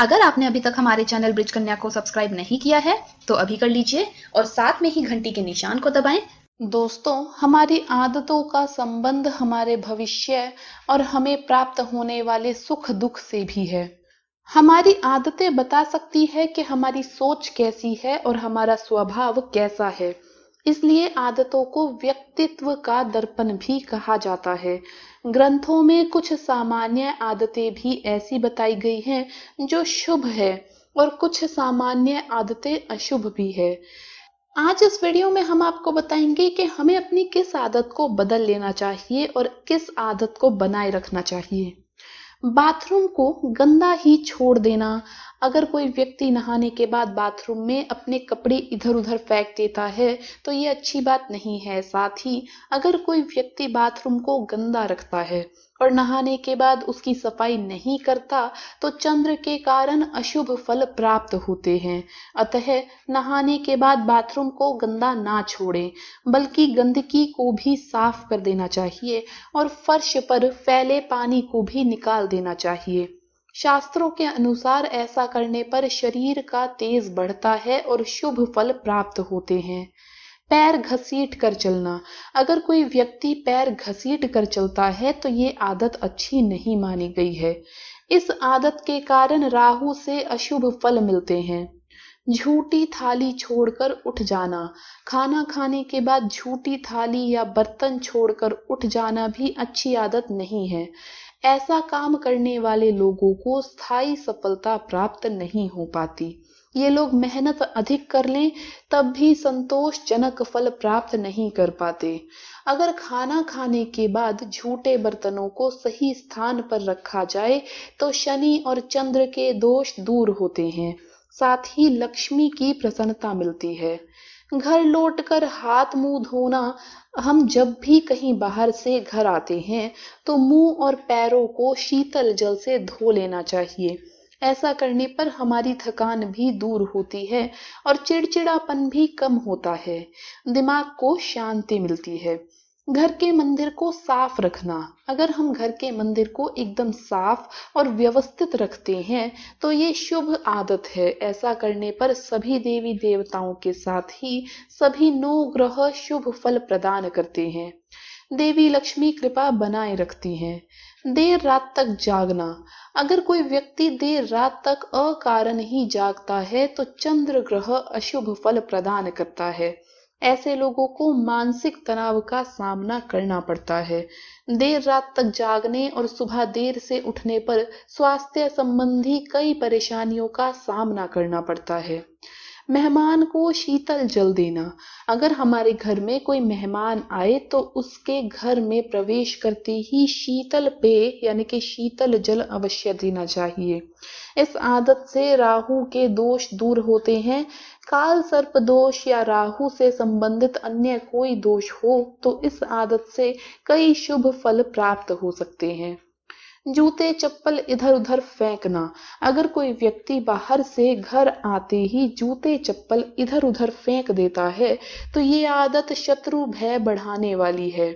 अगर आपने अभी तक हमारे चैनल ब्रिज कन्या को सब्सक्राइब नहीं किया है तो अभी कर लीजिए और साथ में ही घंटी के निशान को दबाएं दोस्तों हमारी आदतों का संबंध हमारे भविष्य और हमें प्राप्त होने वाले सुख दुख से भी है हमारी आदतें बता सकती है कि हमारी सोच कैसी है और हमारा स्वभाव कैसा है इसलिए आदतों को व्यक्तित्व का दर्पण भी कहा जाता है ग्रंथों में कुछ सामान्य आदतें भी ऐसी बताई गई हैं जो शुभ है और कुछ सामान्य आदतें अशुभ भी है आज इस वीडियो में हम आपको बताएंगे कि हमें अपनी किस आदत को बदल लेना चाहिए और किस आदत को बनाए रखना चाहिए बाथरूम को गंदा ही छोड़ देना अगर कोई व्यक्ति नहाने के बाद बाथरूम में अपने कपड़े इधर उधर फेंक देता है तो ये अच्छी बात नहीं है साथ ही अगर कोई व्यक्ति बाथरूम को गंदा रखता है और नहाने के बाद उसकी सफाई नहीं करता तो चंद्र के कारण अशुभ फल प्राप्त होते हैं अतः नहाने के बाद बाथरूम को गंदा ना छोड़ें बल्कि गंदगी को भी साफ कर देना चाहिए और फर्श पर फैले पानी को भी निकाल देना चाहिए शास्त्रों के अनुसार ऐसा करने पर शरीर का तेज बढ़ता है और शुभ फल प्राप्त होते हैं पैर घसीट कर चलना अगर कोई व्यक्ति पैर घसीट कर चलता है तो ये आदत अच्छी नहीं मानी गई है इस आदत के कारण राहु से अशुभ फल मिलते हैं झूठी थाली छोड़कर उठ जाना खाना खाने के बाद झूठी थाली या बर्तन छोड़कर उठ जाना भी अच्छी आदत नहीं है ऐसा काम करने वाले लोगों को स्थायी सफलता प्राप्त नहीं हो पाती ये लोग मेहनत अधिक कर लें तब भी संतोषजनक फल प्राप्त नहीं कर पाते अगर खाना खाने के बाद झूठे बर्तनों को सही स्थान पर रखा जाए तो शनि और चंद्र के दोष दूर होते हैं साथ ही लक्ष्मी की प्रसन्नता मिलती है घर लौटकर हाथ मुंह धोना हम जब भी कहीं बाहर से घर आते हैं तो मुंह और पैरों को शीतल जल से धो लेना चाहिए ऐसा करने पर हमारी थकान भी दूर होती है और चिड़चिड़ापन भी कम होता है दिमाग को शांति मिलती है घर के मंदिर को साफ रखना अगर हम घर के मंदिर को एकदम साफ और व्यवस्थित रखते हैं तो ये शुभ आदत है ऐसा करने पर सभी देवी देवताओं के साथ ही सभी नौ ग्रह शुभ फल प्रदान करते हैं देवी लक्ष्मी कृपा बनाए रखती हैं देर रात तक जागना अगर कोई व्यक्ति देर रात तक अकारण ही जागता है तो चंद्र ग्रह अशुभ फल प्रदान करता है ऐसे लोगों को मानसिक तनाव का सामना करना पड़ता है देर रात तक जागने और सुबह देर से उठने पर स्वास्थ्य संबंधी कई परेशानियों का सामना करना पड़ता है मेहमान को शीतल जल देना अगर हमारे घर में कोई मेहमान आए तो उसके घर में प्रवेश करते ही शीतल पेय यानी कि शीतल जल अवश्य देना चाहिए इस आदत से राहु के दोष दूर होते हैं काल सर्प दोष या राहु से संबंधित अन्य कोई दोष हो तो इस आदत से कई शुभ फल प्राप्त हो सकते हैं जूते चप्पल इधर उधर फेंकना अगर कोई व्यक्ति बाहर से घर आते ही जूते चप्पल इधर उधर फेंक देता है तो ये आदत शत्रु भय बढ़ाने वाली है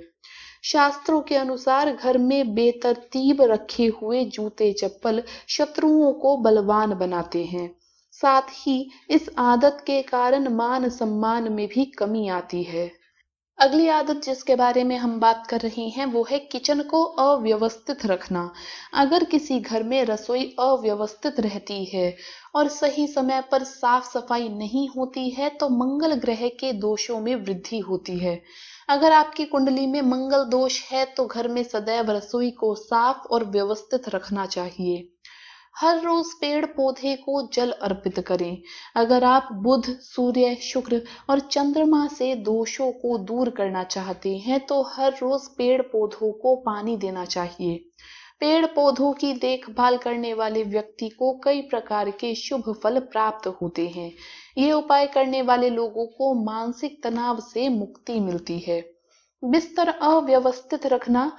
शास्त्रों के अनुसार घर में बेतरतीब रखे हुए जूते चप्पल शत्रुओं को बलवान बनाते हैं साथ ही इस आदत के कारण मान सम्मान में भी कमी आती है अगली आदत जिसके बारे में हम बात कर रहे हैं वो है किचन को अव्यवस्थित रखना अगर किसी घर में रसोई अव्यवस्थित रहती है और सही समय पर साफ सफाई नहीं होती है तो मंगल ग्रह के दोषों में वृद्धि होती है अगर आपकी कुंडली में मंगल दोष है तो घर में सदैव रसोई को साफ और व्यवस्थित रखना चाहिए हर रोज पेड़ पौधे को जल अर्पित करें अगर आप बुध सूर्य शुक्र और चंद्रमा से दोषों को दूर करना चाहते हैं तो हर रोज पेड़ पौधों को पानी देना चाहिए पेड़ पौधों की देखभाल करने वाले व्यक्ति को कई प्रकार के शुभ फल प्राप्त होते हैं ये उपाय करने वाले लोगों को मानसिक तनाव से मुक्ति मिलती है बिस्तर अव्यवस्थित रखना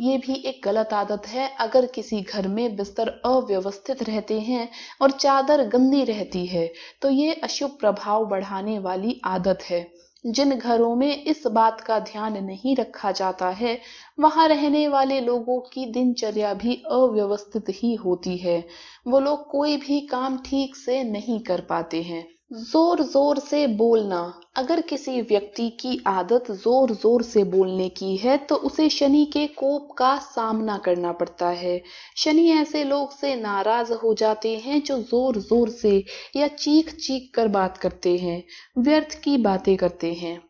ये भी एक गलत आदत है अगर किसी घर में बिस्तर अव्यवस्थित रहते हैं और चादर गंदी रहती है तो ये अशुभ प्रभाव बढ़ाने वाली आदत है जिन घरों में इस बात का ध्यान नहीं रखा जाता है वहां रहने वाले लोगों की दिनचर्या भी अव्यवस्थित ही होती है वो लोग कोई भी काम ठीक से नहीं कर पाते हैं जोर जोर से बोलना अगर किसी व्यक्ति की आदत जोर जोर से बोलने की है तो उसे शनि के कोप का सामना करना पड़ता है शनि ऐसे लोग से नाराज हो जाते हैं जो जोर जोर से या चीख चीख कर बात करते हैं व्यर्थ की बातें करते हैं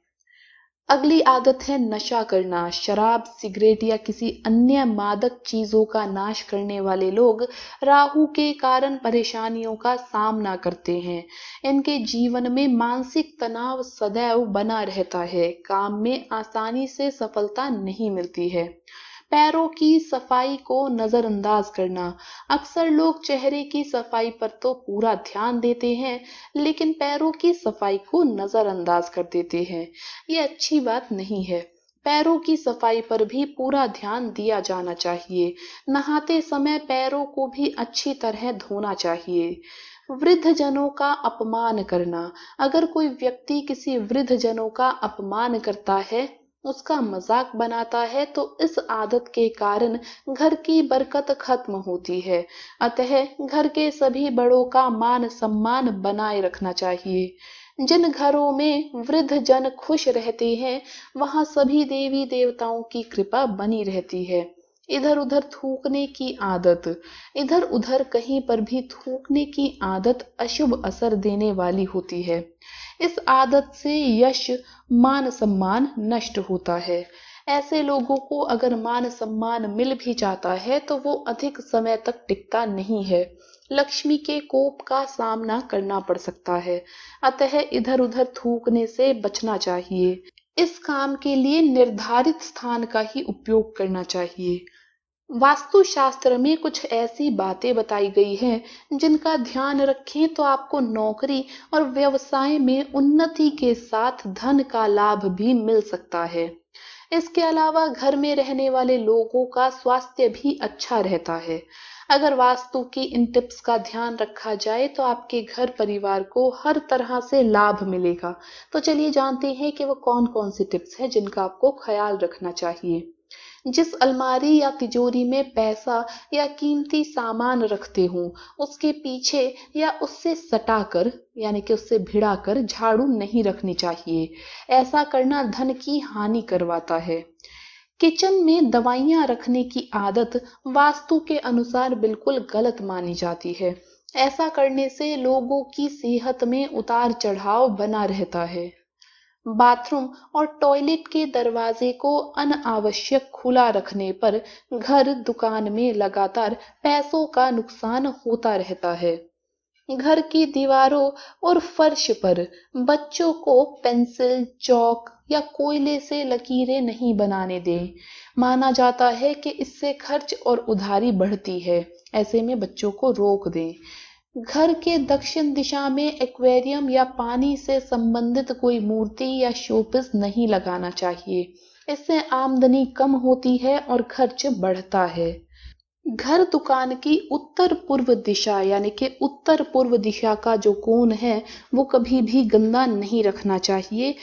अगली आदत है नशा करना शराब सिगरेट या किसी अन्य मादक चीजों का नाश करने वाले लोग राहु के कारण परेशानियों का सामना करते हैं इनके जीवन में मानसिक तनाव सदैव बना रहता है काम में आसानी से सफलता नहीं मिलती है पैरों की सफाई को नज़रअंदाज करना अक्सर लोग चेहरे की सफाई पर तो पूरा ध्यान देते हैं लेकिन पैरों की सफाई को नज़रअंदाज कर देते हैं ये अच्छी बात नहीं है पैरों की सफाई पर भी पूरा ध्यान दिया जाना चाहिए नहाते समय पैरों को भी अच्छी तरह धोना चाहिए वृद्ध जनों का अपमान करना अगर कोई व्यक्ति किसी वृद्ध जनों का अपमान करता है उसका मजाक बनाता है तो इस आदत के कारण घर की बरकत खत्म होती है अतः घर के सभी बड़ों का मान सम्मान बनाए रखना चाहिए जिन घरों में वृद्ध जन खुश रहते हैं वहां सभी देवी देवताओं की कृपा बनी रहती है इधर उधर थूकने की आदत इधर उधर कहीं पर भी थूकने की आदत अशुभ असर देने वाली होती है इस आदत से यश मान सम्मान नष्ट होता है ऐसे लोगों को अगर मान सम्मान मिल भी जाता है तो वो अधिक समय तक टिकता नहीं है लक्ष्मी के कोप का सामना करना पड़ सकता है अतः इधर उधर थूकने से बचना चाहिए इस काम के लिए निर्धारित स्थान का ही उपयोग करना चाहिए वास्तुशास्त्र में कुछ ऐसी बातें बताई गई हैं जिनका ध्यान रखें तो आपको नौकरी और व्यवसाय में उन्नति के साथ धन का लाभ भी मिल सकता है इसके अलावा घर में रहने वाले लोगों का स्वास्थ्य भी अच्छा रहता है अगर वास्तु की इन टिप्स का ध्यान रखा जाए तो आपके घर परिवार को हर तरह से लाभ मिलेगा तो चलिए जानते हैं कि वो कौन कौन सी टिप्स हैं जिनका आपको ख्याल रखना चाहिए जिस अलमारी या तिजोरी में पैसा या कीमती सामान रखते हो उसके पीछे या उससे सटाकर यानी कि उससे भिड़ाकर झाड़ू नहीं रखनी चाहिए ऐसा करना धन की हानि करवाता है किचन में दवाइयाँ रखने की आदत वास्तु के अनुसार बिल्कुल गलत मानी जाती है ऐसा करने से लोगों की सेहत में उतार चढ़ाव बना रहता है बाथरूम और टॉयलेट के दरवाजे को अनावश्यक खुला रखने पर घर दुकान में लगातार पैसों का नुकसान होता रहता है घर की दीवारों और फर्श पर बच्चों को पेंसिल चौक या कोयले से लकीरें नहीं बनाने दें माना जाता है कि इससे खर्च और उधारी बढ़ती है ऐसे में बच्चों को रोक दें घर के दक्षिण दिशा में एक्वेरियम या पानी से संबंधित कोई मूर्ति या शोपिस नहीं लगाना चाहिए इससे आमदनी कम होती है और खर्च बढ़ता है घर दुकान की उत्तर पूर्व दिशा यानी कि उत्तर पूर्व दिशा का जो कोण है वो कभी भी गंदा नहीं रखना चाहिए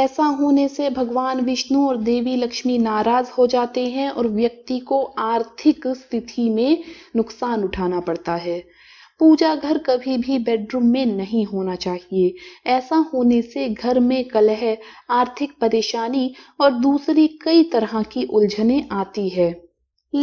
ऐसा होने से भगवान विष्णु और देवी लक्ष्मी नाराज हो जाते हैं और व्यक्ति को आर्थिक स्थिति में नुकसान उठाना पड़ता है पूजा घर कभी भी बेडरूम में नहीं होना चाहिए ऐसा होने से घर में कलह आर्थिक परेशानी और दूसरी कई तरह की उलझने आती है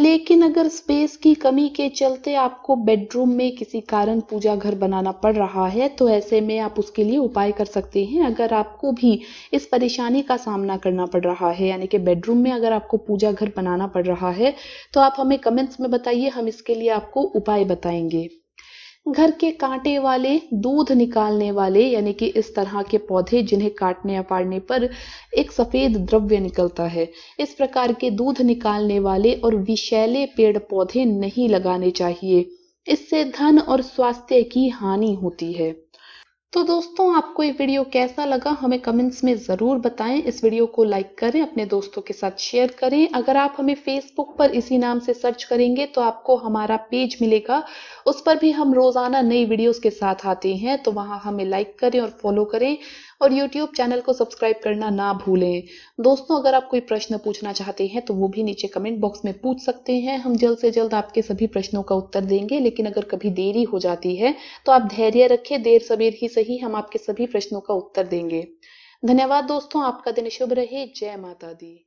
लेकिन अगर स्पेस की कमी के चलते आपको बेडरूम में किसी कारण पूजा घर बनाना पड़ रहा है तो ऐसे में आप उसके लिए उपाय कर सकते हैं अगर आपको भी इस परेशानी का सामना करना पड़ रहा है यानी कि बेडरूम में अगर आपको पूजा घर बनाना पड़ रहा है तो आप हमें कमेंट्स में बताइए हम इसके लिए आपको उपाय बताएंगे घर के कांटे वाले दूध निकालने वाले यानी कि इस तरह के पौधे जिन्हें काटने या पाड़ने पर एक सफेद द्रव्य निकलता है इस प्रकार के दूध निकालने वाले और विषैले पेड़ पौधे नहीं लगाने चाहिए इससे धन और स्वास्थ्य की हानि होती है तो दोस्तों आपको ये वीडियो कैसा लगा हमें कमेंट्स में ज़रूर बताएं इस वीडियो को लाइक करें अपने दोस्तों के साथ शेयर करें अगर आप हमें फेसबुक पर इसी नाम से सर्च करेंगे तो आपको हमारा पेज मिलेगा उस पर भी हम रोज़ाना नई वीडियोस के साथ आते हैं तो वहाँ हमें लाइक करें और फॉलो करें और यूट्यूब चैनल को सब्सक्राइब करना ना भूलें दोस्तों अगर आप कोई प्रश्न पूछना चाहते हैं तो वो भी नीचे कमेंट बॉक्स में पूछ सकते हैं हम जल्द से जल्द आपके सभी प्रश्नों का उत्तर देंगे लेकिन अगर कभी देरी हो जाती है तो आप धैर्य रखें देर सवेर ही सही हम आपके सभी प्रश्नों का उत्तर देंगे धन्यवाद दोस्तों आपका दिन शुभ रहे जय माता दी